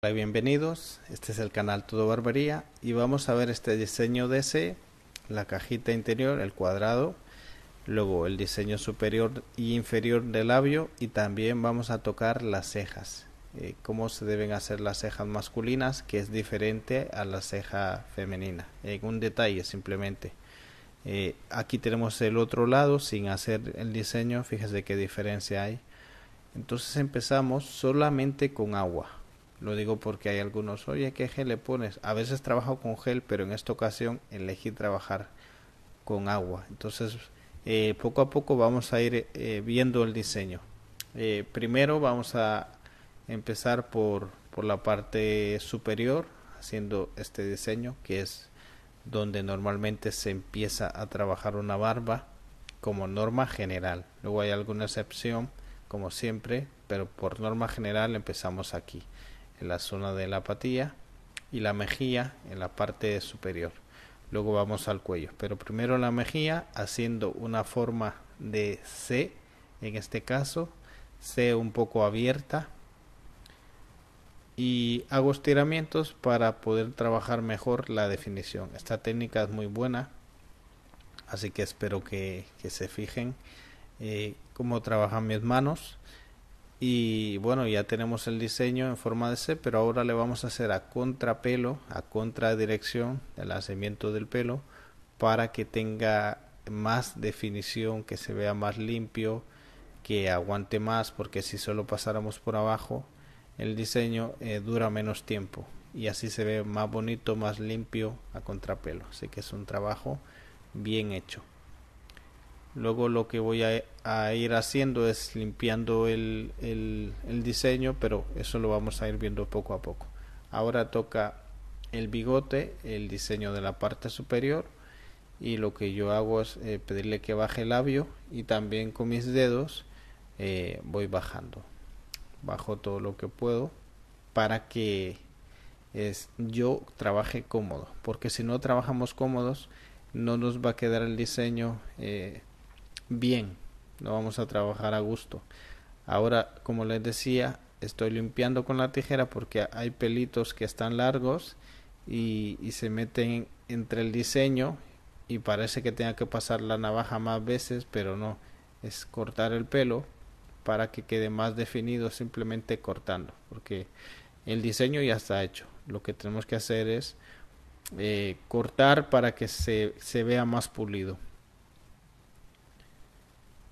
Hola, bienvenidos. Este es el canal Todo Barbería y vamos a ver este diseño de DC, la cajita interior, el cuadrado, luego el diseño superior y inferior del labio y también vamos a tocar las cejas. Eh, cómo se deben hacer las cejas masculinas que es diferente a la ceja femenina. En un detalle simplemente. Eh, aquí tenemos el otro lado sin hacer el diseño, fíjese qué diferencia hay. Entonces empezamos solamente con agua lo digo porque hay algunos, oye, ¿qué gel le pones? A veces trabajo con gel, pero en esta ocasión elegí trabajar con agua. Entonces, eh, poco a poco vamos a ir eh, viendo el diseño. Eh, primero vamos a empezar por, por la parte superior, haciendo este diseño, que es donde normalmente se empieza a trabajar una barba como norma general. Luego hay alguna excepción, como siempre, pero por norma general empezamos aquí en la zona de la patilla y la mejilla en la parte superior. Luego vamos al cuello, pero primero la mejilla haciendo una forma de C, en este caso, C un poco abierta. Y hago estiramientos para poder trabajar mejor la definición. Esta técnica es muy buena, así que espero que, se fijen eh, cómo trabajan mis manos. Y bueno, ya tenemos el diseño en forma de C, pero ahora le vamos a hacer a contrapelo, a contradirección del lanzamiento del pelo, para que tenga más definición, que se vea más limpio, que aguante más, porque si solo pasáramos por abajo, el diseño eh, dura menos tiempo y así se ve más bonito, más limpio a contrapelo. Así que es un trabajo bien hecho. Luego lo que voy a, ir haciendo es limpiando el, diseño, pero eso lo vamos a ir viendo poco a poco. Ahora toca el bigote, el diseño de la parte superior y lo que yo hago es eh, pedirle que baje el labio y también con mis dedos eh, voy bajando. Bajo todo lo que puedo para que es yo trabaje cómodo, porque si no trabajamos cómodos no nos va a quedar el diseño. Eh, bien, no vamos a trabajar a gusto. Ahora, como les decía, estoy limpiando con la tijera porque hay pelitos que están largos y, se meten entre el diseño y parece que tenga que pasar la navaja más veces, pero no, es cortar el pelo para que quede más definido simplemente cortando, porque el diseño ya está hecho. Lo que tenemos que hacer es eh, cortar para que se, se vea más pulido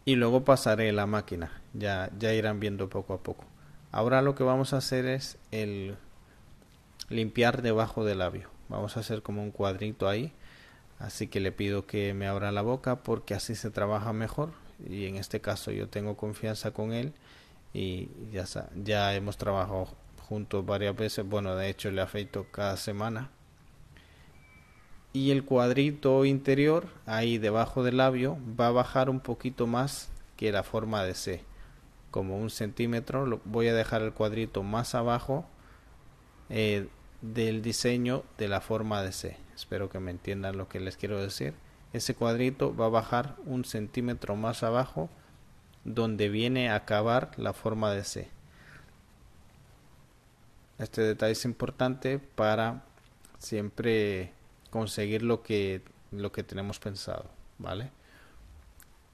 y luego pasaré la máquina. Ya, ya irán viendo poco a poco. Ahora lo que vamos a hacer es el limpiar debajo del labio. Vamos a hacer como un cuadrito ahí. Así que le pido que me abra la boca porque así se trabaja mejor. Y en este caso yo tengo confianza con él y ya, ya hemos trabajado juntos varias veces. Bueno, de hecho le afeito cada semana y el cuadrito interior ahí debajo del labio va a bajar un poquito más que la forma de C. Como un centímetro voy a dejar el cuadrito más abajo eh, del diseño de la forma de C. Espero que me entiendan lo que les quiero decir. Ese cuadrito va a bajar un centímetro más abajo donde viene a acabar la forma de C. Este detalle es importante para siempre conseguir lo que, lo que tenemos pensado, ¿vale?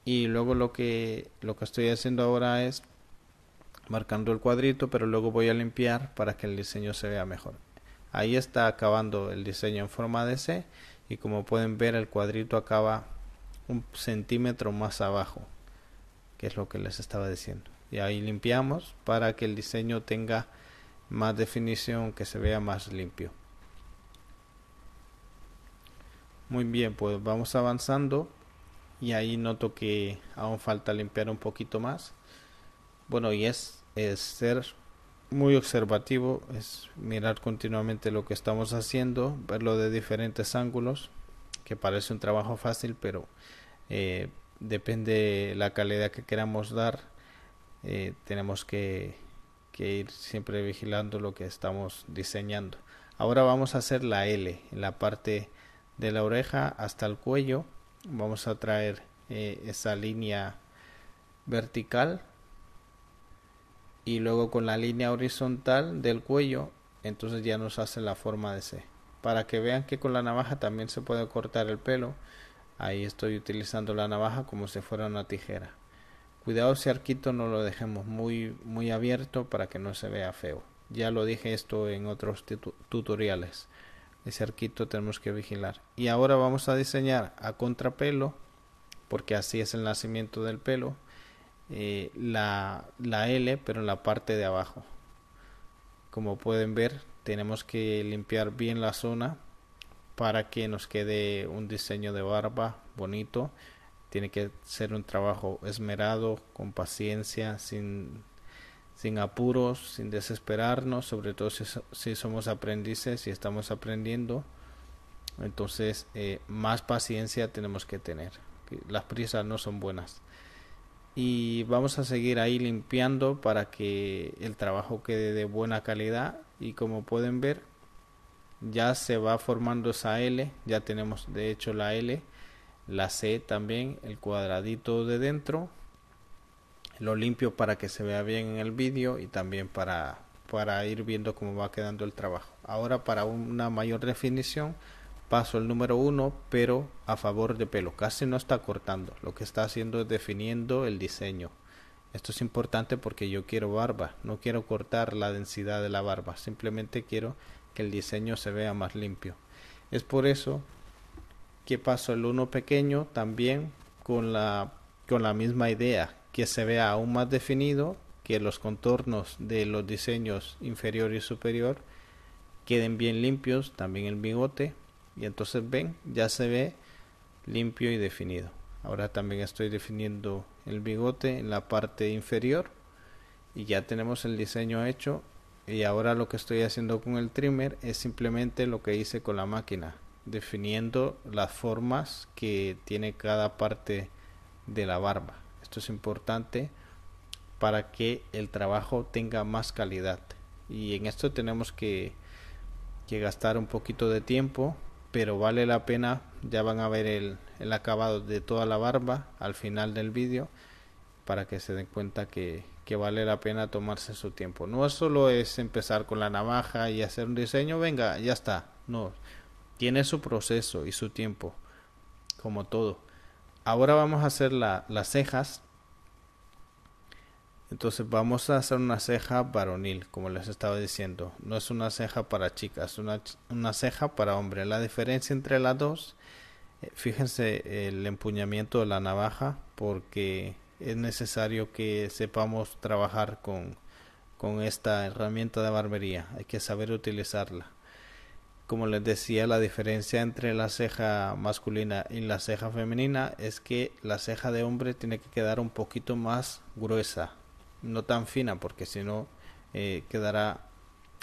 Y luego lo que, lo que estoy haciendo ahora es marcando el cuadrito, pero luego voy a limpiar para que el diseño se vea mejor. Ahí está acabando el diseño en forma de C y como pueden ver el cuadrito acaba un centímetro más abajo, que es lo que les estaba diciendo. Y ahí limpiamos para que el diseño tenga más definición, que se vea más limpio. Muy bien, pues vamos avanzando y ahí noto que aún falta limpiar un poquito más. Bueno, y es, ser muy observativo, es mirar continuamente lo que estamos haciendo, verlo de diferentes ángulos, que parece un trabajo fácil, pero depende eh, depende la calidad que queramos dar, eh, tenemos que, que ir siempre vigilando lo que estamos diseñando. Ahora vamos a hacer la L, en la parte de la oreja hasta el cuello vamos a traer eh, esa línea vertical y luego con la línea horizontal del cuello entonces ya nos hace la forma de C para que vean que con la navaja también se puede cortar el pelo ahí estoy utilizando la navaja como si fuera una tijera cuidado ese arquito no lo dejemos muy muy abierto para que no se vea feo ya lo dije esto en otros tutoriales ese cerquito tenemos que vigilar. Y ahora vamos a diseñar a contrapelo, porque así es el nacimiento del pelo, eh, la, la L, pero en la parte de abajo. Como pueden ver, tenemos que limpiar bien la zona para que nos quede un diseño de barba bonito. Tiene que ser un trabajo esmerado, con paciencia, sin sin apuros, sin desesperarnos, sobre todo si, somos aprendices, y estamos aprendiendo. Entonces, eh, más paciencia tenemos que tener. Las prisas no son buenas. Y vamos a seguir ahí limpiando para que el trabajo quede de buena calidad. Y como pueden ver, ya se va formando esa L. Ya tenemos de hecho la L, la C también, el cuadradito de dentro lo limpio para que se vea bien en el vídeo y también para, para ir viendo cómo va quedando el trabajo. Ahora para una mayor definición paso el número 1 pero a favor de pelo. Casi no está cortando, lo que está haciendo es definiendo el diseño. Esto es importante porque yo quiero barba, no quiero cortar la densidad de la barba, simplemente quiero que el diseño se vea más limpio. Es por eso que paso el 1 pequeño también con la, con la misma idea, que se vea aún más definido, que los contornos de los diseños inferior y superior queden bien limpios, también el bigote, y entonces ven, ya se ve limpio y definido. Ahora también estoy definiendo el bigote en la parte inferior y ya tenemos el diseño hecho y ahora lo que estoy haciendo con el trimmer es simplemente lo que hice con la máquina, definiendo las formas que tiene cada parte de la barba. Esto es importante para que el trabajo tenga más calidad. Y en esto tenemos que, gastar un poquito de tiempo, pero vale la pena. Ya van a ver el, acabado de toda la barba al final del vídeo para que se den cuenta que, que vale la pena tomarse su tiempo. No solo es empezar con la navaja y hacer un diseño, venga, ya está. No, tiene su proceso y su tiempo, como todo. Ahora vamos a hacer las cejas. Entonces vamos a hacer una ceja varonil, como les estaba diciendo. No es una ceja para chicas, es una, ceja para hombre. La diferencia entre las dos, eh, fíjense el empuñamiento de la navaja, porque es necesario que sepamos trabajar con esta herramienta de barbería. Hay que saber utilizarla como les decía, la diferencia entre la ceja masculina y la ceja femenina es que la ceja de hombre tiene que quedar un poquito más gruesa, no tan fina, porque si no eh, quedará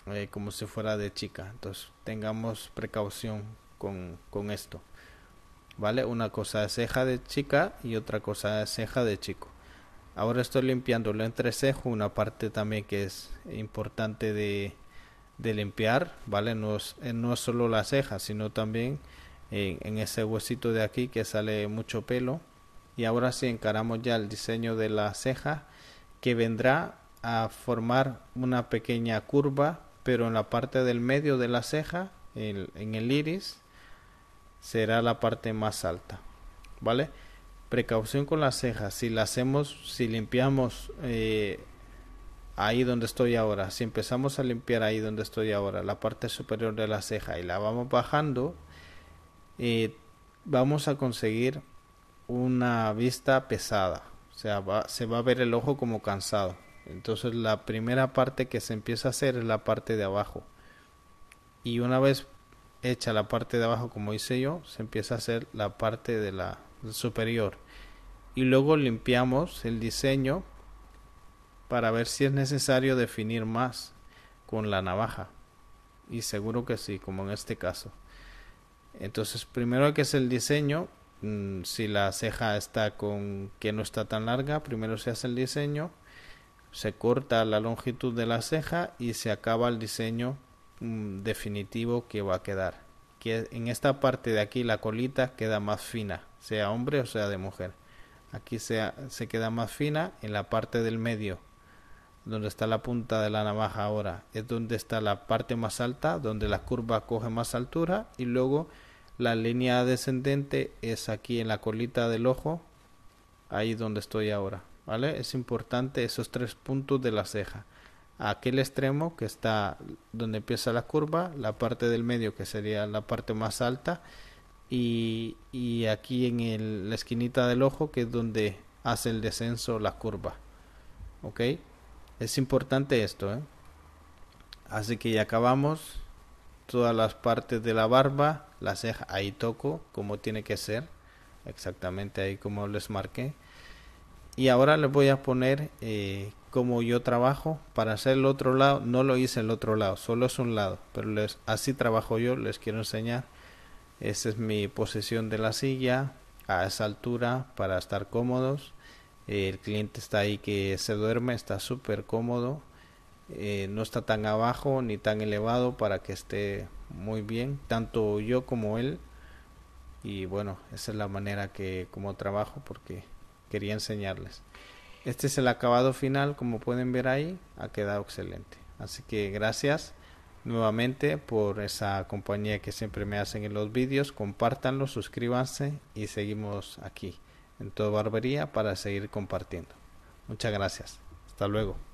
eh, como si fuera de chica. Entonces tengamos precaución con, con esto. ¿Vale? Una cosa es ceja de chica y otra cosa es ceja de chico. Ahora estoy limpiando el entrecejo, una parte también que es importante de, de limpiar, ¿vale? No es, eh, no solo la ceja, sino también eh, en, ese huesito de aquí que sale mucho pelo. Y ahora sí encaramos ya el diseño de la ceja que vendrá a formar una pequeña curva, pero en la parte del medio de la ceja, en el iris, será la parte más alta, ¿vale? Precaución con la ceja, si la hacemos, si limpiamos eh, ahí donde estoy ahora, si empezamos a limpiar ahí donde estoy ahora, la parte superior de la ceja y la vamos bajando, eh, vamos a conseguir una vista pesada, o sea, se va a ver el ojo como cansado. Entonces la primera parte que se empieza a hacer es la parte de abajo. Y una vez hecha la parte de abajo como hice yo, se empieza a hacer la parte de la superior. Y luego limpiamos el diseño para ver si es necesario definir más con la navaja. Y seguro que sí, como en este caso. Entonces, primero hay que hacer el diseño. Mm, si la ceja está con que no está tan larga, primero se hace el diseño, se corta la longitud de la ceja y se acaba el diseño mm, definitivo que va a quedar. Que en esta parte de aquí la colita queda más fina, sea hombre o sea de mujer. Aquí se, se queda más fina en la parte del medio donde está la punta de la navaja ahora, es donde está la parte más alta, donde la curva coge más altura y luego la línea descendente es aquí en la colita del ojo, ahí donde estoy ahora, ¿vale? Es importante esos tres puntos de la ceja. Aquel extremo que está donde empieza la curva, la parte del medio que sería la parte más alta y, aquí en la esquinita del ojo que es donde hace el descenso la curva. ¿Ok? Es importante esto, ¿eh? Así que ya acabamos. Todas las partes de la barba, las ceja, ahí toco como tiene que ser. Exactamente ahí como les marqué. Y ahora les voy a poner eh, como yo trabajo. Para hacer el otro lado, no lo hice el otro lado, solo es un lado. Pero les, así trabajo yo, les quiero enseñar. esa es mi posición de la silla a esa altura para estar cómodos el cliente está ahí que se duerme, está súper cómodo, eh, no está tan abajo ni tan elevado para que esté muy bien, tanto yo como él. Y bueno, esa es la manera que como trabajo porque quería enseñarles. Este es el acabado final, como pueden ver ahí, ha quedado excelente. Así que gracias nuevamente por esa compañía que siempre me hacen en los vídeos. Compártanlo, suscríbanse y seguimos aquí en toda barbería para seguir compartiendo. Muchas gracias. Hasta luego.